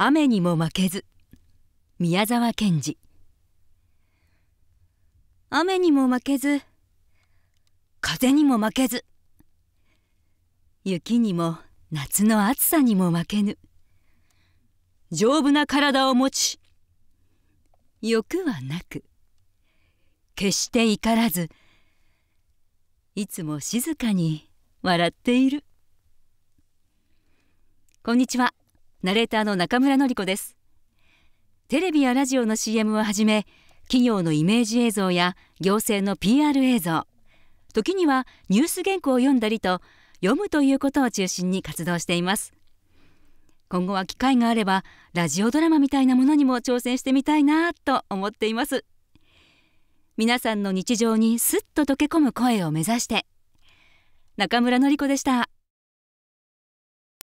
雨にも負けず宮沢賢治雨にも負けず風にも負けず雪にも夏の暑さにも負けぬ丈夫な体を持ち欲はなく決して怒らずいつも静かに笑っているこんにちはナレーターの中村典子ですテレビやラジオの CM をはじめ企業のイメージ映像や行政の PR 映像時にはニュース原稿を読んだりと読むということを中心に活動しています今後は機会があればラジオドラマみたいなものにも挑戦してみたいなと思っています皆さんの日常にすっと溶け込む声を目指して中村典子でした